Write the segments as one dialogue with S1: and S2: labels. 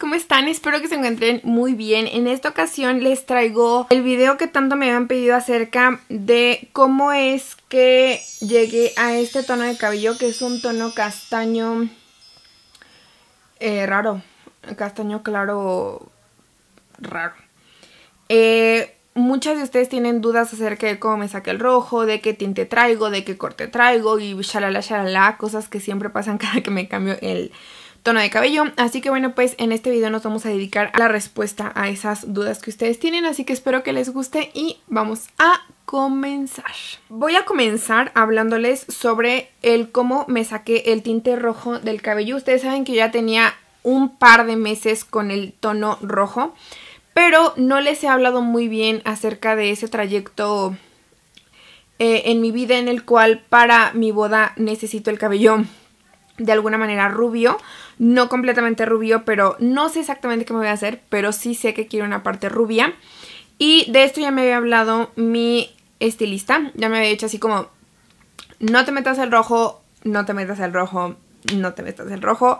S1: ¿cómo están? Espero que se encuentren muy bien. En esta ocasión les traigo el video que tanto me habían pedido acerca de cómo es que llegué a este tono de cabello que es un tono castaño eh, raro, castaño claro raro. Eh, muchas de ustedes tienen dudas acerca de cómo me saqué el rojo, de qué tinte traigo, de qué corte traigo y shalala shalala, cosas que siempre pasan cada que me cambio el tono de cabello. Así que bueno, pues en este video nos vamos a dedicar a la respuesta a esas dudas que ustedes tienen, así que espero que les guste y vamos a comenzar. Voy a comenzar hablándoles sobre el cómo me saqué el tinte rojo del cabello. Ustedes saben que ya tenía un par de meses con el tono rojo pero no les he hablado muy bien acerca de ese trayecto eh, en mi vida en el cual para mi boda necesito el cabello de alguna manera rubio, no completamente rubio, pero no sé exactamente qué me voy a hacer, pero sí sé que quiero una parte rubia. Y de esto ya me había hablado mi estilista, ya me había dicho así como, no te metas el rojo, no te metas el rojo, no te metas el rojo.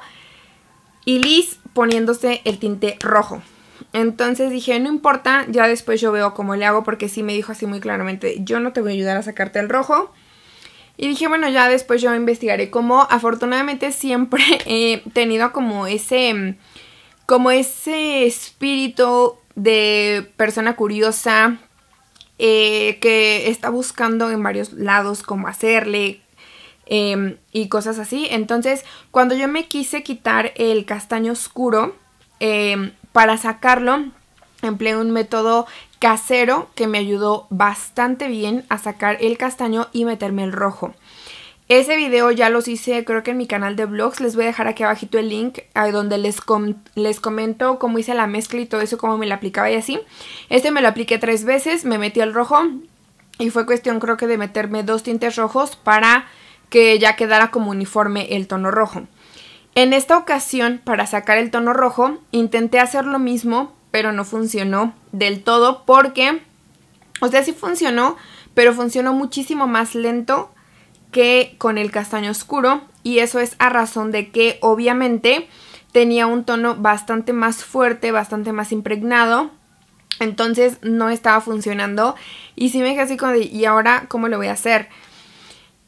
S1: Y Liz poniéndose el tinte rojo. Entonces dije, no importa, ya después yo veo cómo le hago porque sí me dijo así muy claramente, yo no te voy a ayudar a sacarte el rojo. Y dije, bueno, ya después yo investigaré Como Afortunadamente siempre he tenido como ese, como ese espíritu de persona curiosa eh, que está buscando en varios lados cómo hacerle, em, y cosas así. Entonces, cuando yo me quise quitar el castaño oscuro, em, para sacarlo empleé un método casero que me ayudó bastante bien a sacar el castaño y meterme el rojo. Ese video ya los hice creo que en mi canal de vlogs, les voy a dejar aquí abajito el link donde les, les comento cómo hice la mezcla y todo eso, cómo me la aplicaba y así. Este me lo apliqué tres veces, me metí el rojo y fue cuestión creo que de meterme dos tintes rojos para que ya quedara como uniforme el tono rojo. En esta ocasión, para sacar el tono rojo, intenté hacer lo mismo, pero no funcionó del todo porque, o sea, sí funcionó, pero funcionó muchísimo más lento que con el castaño oscuro y eso es a razón de que obviamente tenía un tono bastante más fuerte, bastante más impregnado, entonces no estaba funcionando y sí me quedé así como de, ¿y ahora cómo lo voy a hacer?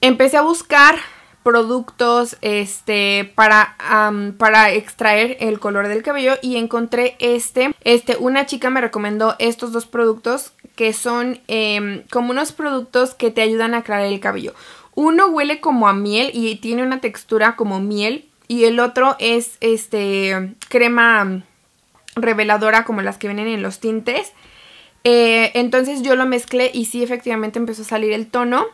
S1: Empecé a buscar productos este para para extraer el color del cabello y encontré este este una chica me recomendó estos dos productos que son em, como unos productos que te ayudan a aclarar el cabello uno huele como a miel y tiene una textura como miel y el otro es este crema reveladora como las que vienen en los tintes eh, entonces yo lo mezclé y sí efectivamente empezó a salir el tono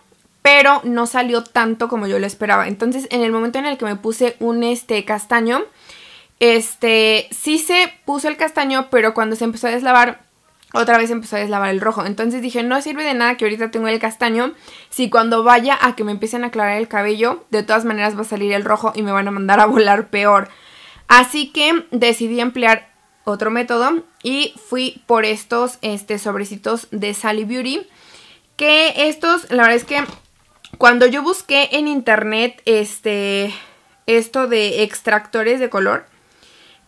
S1: pero no salió tanto como yo lo esperaba. Entonces, en el momento en el que me puse un este castaño, este, sí se puso el castaño, pero cuando se empezó a deslavar, otra vez empezó a deslavar el rojo. Entonces dije, no sirve de nada que ahorita tengo el castaño. Si cuando vaya a que me empiecen a aclarar el cabello, de todas maneras va a salir el rojo y me van a mandar a volar peor. Así que decidí emplear otro método y fui por estos este, sobrecitos de Sally Beauty. Que estos, la verdad es que cuando yo busqué en internet este, esto de extractores de color,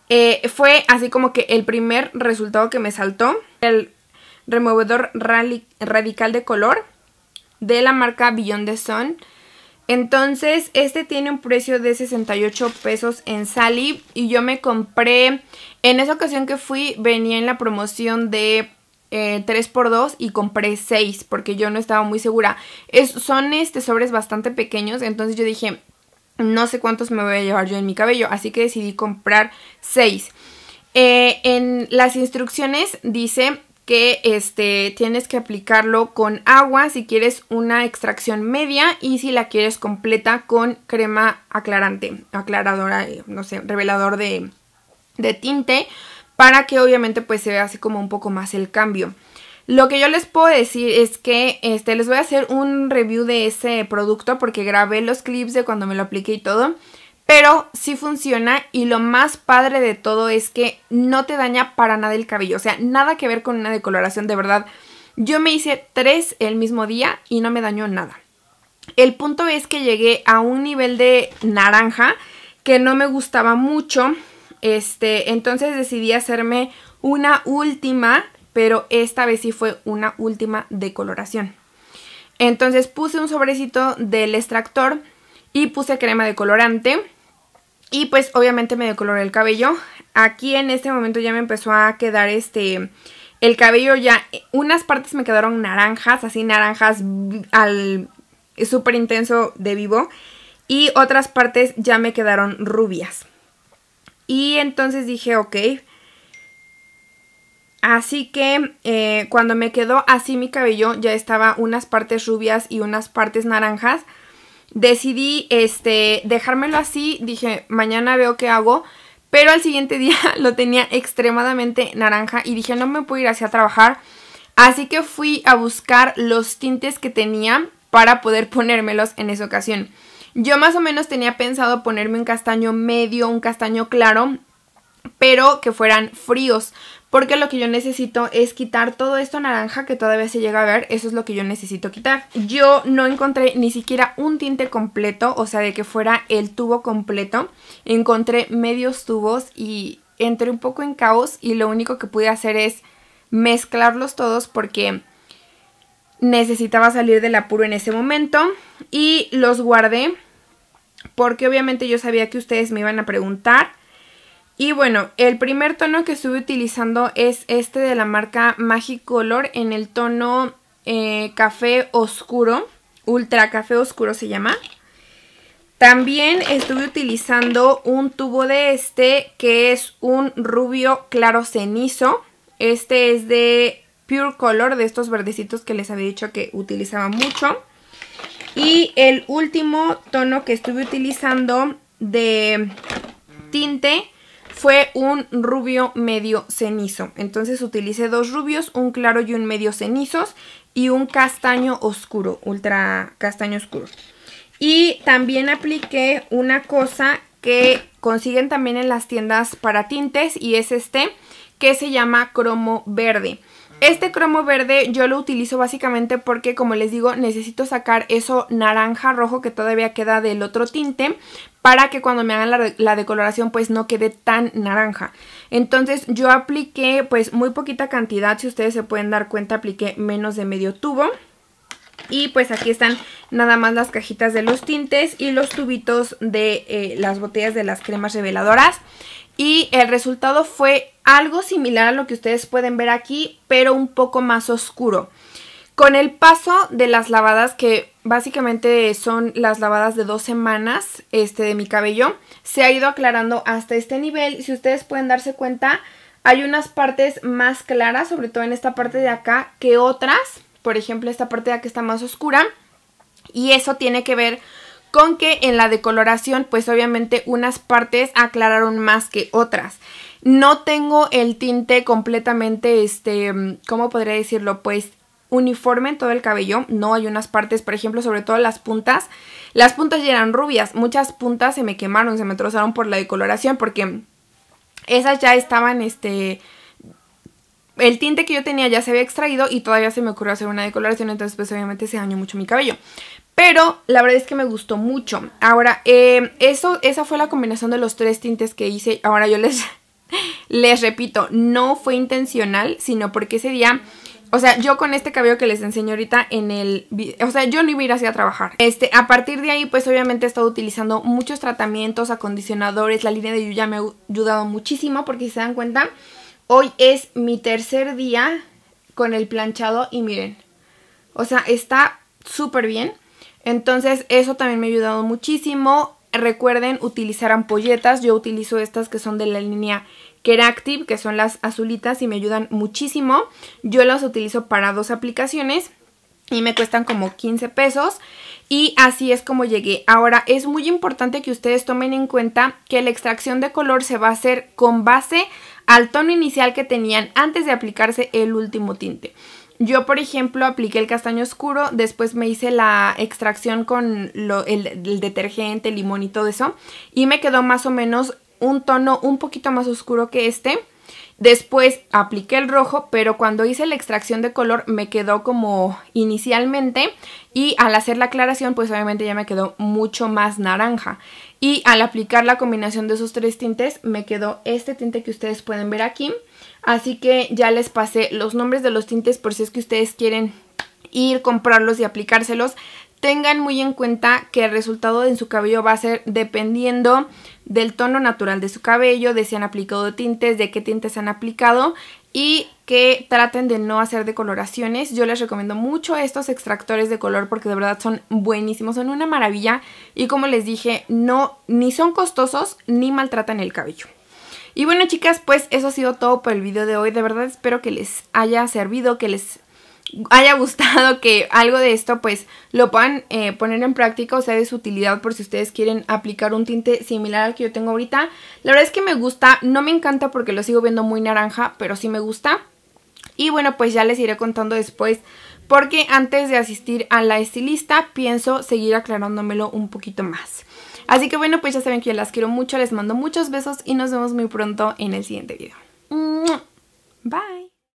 S1: eh, fue así como que el primer resultado que me saltó, el removedor radical de color de la marca Beyond the Sun. Entonces, este tiene un precio de 68 pesos en Sally y yo me compré, en esa ocasión que fui, venía en la promoción de eh, tres 3x2 y compré 6 porque yo no estaba muy segura. son este, sobres bastante pequeños, entonces yo dije, no sé cuántos me voy a llevar yo en mi cabello, así que decidí comprar 6. Eh, en las instrucciones dice que este, tienes que aplicarlo con agua si quieres una extracción media y si la quieres completa con crema aclarante, aclaradora, eh, no sé, revelador de, de tinte para que obviamente pues se vea así como un poco más el cambio. Lo que yo les puedo decir es que este, les voy a hacer un review de ese producto porque grabé los clips de cuando me lo apliqué y todo. Pero sí funciona y lo más padre de todo es que no te daña para nada el cabello. O sea, nada que ver con una decoloración, de verdad. Yo me hice tres el mismo día y no me dañó nada. El punto es que llegué a un nivel de naranja que no me gustaba mucho este, entonces decidí hacerme una última, pero esta vez sí fue una última decoloración. Entonces puse un sobrecito del extractor y puse crema de colorante. Y pues obviamente me decoloré el cabello. Aquí en este momento ya me empezó a quedar este... El cabello ya... Unas partes me quedaron naranjas, así naranjas al súper intenso de vivo. Y otras partes ya me quedaron rubias. Y entonces dije, ok. Así que eh, cuando me quedó así mi cabello, ya estaba unas partes rubias y unas partes naranjas. Decidí este, dejármelo así, dije, mañana veo qué hago. Pero al siguiente día lo tenía extremadamente naranja y dije, no me puedo ir así a trabajar. Así que fui a buscar los tintes que tenía para poder ponérmelos en esa ocasión. Yo más o menos tenía pensado ponerme un castaño medio, un castaño claro, pero que fueran fríos, porque lo que yo necesito es quitar todo esto naranja que todavía se llega a ver, eso es lo que yo necesito quitar. Yo no encontré ni siquiera un tinte completo, o sea, de que fuera el tubo completo, encontré medios tubos y entré un poco en caos y lo único que pude hacer es mezclarlos todos porque necesitaba salir del apuro en ese momento y los guardé porque obviamente yo sabía que ustedes me iban a preguntar. Y bueno, el primer tono que estuve utilizando es este de la marca Magic Color en el tono eh, café oscuro, ultra café oscuro se llama. También estuve utilizando un tubo de este que es un rubio claro cenizo. Este es de Pure Color, de estos verdecitos que les había dicho que utilizaba mucho. Y el último tono que estuve utilizando de tinte fue un rubio medio cenizo. Entonces utilicé dos rubios, un claro y un medio cenizos y un castaño oscuro, ultra castaño oscuro. Y también apliqué una cosa que consiguen también en las tiendas para tintes y es este que se llama cromo verde. Este cromo verde yo lo utilizo básicamente porque, como les digo, necesito sacar eso naranja rojo que todavía queda del otro tinte para que cuando me hagan la, decoloración pues no quede tan naranja. Entonces yo apliqué pues muy poquita cantidad, si ustedes se pueden dar cuenta apliqué menos de medio tubo. Y pues aquí están nada más las cajitas de los tintes y los tubitos de eh, las botellas de las cremas reveladoras. Y el resultado fue algo similar a lo que ustedes pueden ver aquí, pero un poco más oscuro. Con el paso de las lavadas, que básicamente son las lavadas de dos semanas este, de mi cabello, se ha ido aclarando hasta este nivel. Si ustedes pueden darse cuenta, hay unas partes más claras, sobre todo en esta parte de acá, que otras. Por ejemplo, esta parte de acá está más oscura. Y eso tiene que ver con que en la decoloración pues obviamente unas partes aclararon más que otras. No tengo el tinte completamente, este, ¿cómo podría decirlo? Pues uniforme en todo el cabello, no hay unas partes, por ejemplo, sobre todo las puntas, las puntas ya eran rubias, muchas puntas se me quemaron, se me trozaron por la decoloración porque esas ya estaban, este, el tinte que yo tenía ya se había extraído y todavía se me ocurrió hacer una decoloración, entonces pues obviamente se dañó mucho mi cabello. Pero la verdad es que me gustó mucho. Ahora, em, eso, esa fue la combinación de los tres tintes que hice. Ahora yo les, les repito, no fue intencional, sino porque ese día... O sea, yo con este cabello que les enseño ahorita en el... O sea, yo no iba a ir así a trabajar. Este, a partir de ahí, pues obviamente he estado utilizando muchos tratamientos, acondicionadores. La línea de Yuya me ha ayudado muchísimo porque si se dan cuenta... Hoy es mi tercer día con el planchado y miren, o sea, está súper bien. Entonces eso también me ha ayudado muchísimo. Recuerden utilizar ampolletas, yo utilizo estas que son de la línea Keractive, que son las azulitas y me ayudan muchísimo. Yo las utilizo para dos aplicaciones y me cuestan como 15 pesos y así es como llegué. Ahora es muy importante que ustedes tomen en cuenta que la extracción de color se va a hacer con base al tono inicial que tenían antes de aplicarse el último tinte. Yo, por ejemplo, apliqué el castaño oscuro, después me hice la extracción con el, detergente, limón y todo eso, y me quedó más o menos un tono un poquito más oscuro que este. Después apliqué el rojo, pero cuando hice la extracción de color me quedó como inicialmente y al hacer la aclaración pues obviamente ya me quedó mucho más naranja. Y al aplicar la combinación de esos tres tintes me quedó este tinte que ustedes pueden ver aquí. Así que ya les pasé los nombres de los tintes por si es que ustedes quieren ir, comprarlos y aplicárselos. Tengan muy en cuenta que el resultado en su cabello va a ser dependiendo del tono natural de su cabello, de si han aplicado tintes, de qué tintes han aplicado y que traten de no hacer decoloraciones. Yo les recomiendo mucho estos extractores de color porque de verdad son buenísimos, son una maravilla y como les dije, no ni son costosos ni maltratan el cabello. Y bueno chicas, pues eso ha sido todo por el video de hoy. De verdad espero que les haya servido, que les haya gustado, que algo de esto pues lo puedan eh, poner en práctica o sea de su utilidad por si ustedes quieren aplicar un tinte similar al que yo tengo ahorita. La verdad es que me gusta, no me encanta porque lo sigo viendo muy naranja, pero sí me gusta. Y bueno, pues ya les iré contando después porque antes de asistir a la estilista pienso seguir aclarándomelo un poquito más. Así que bueno, pues ya saben que las quiero mucho, les mando muchos besos y nos vemos muy pronto en el siguiente video. Bye.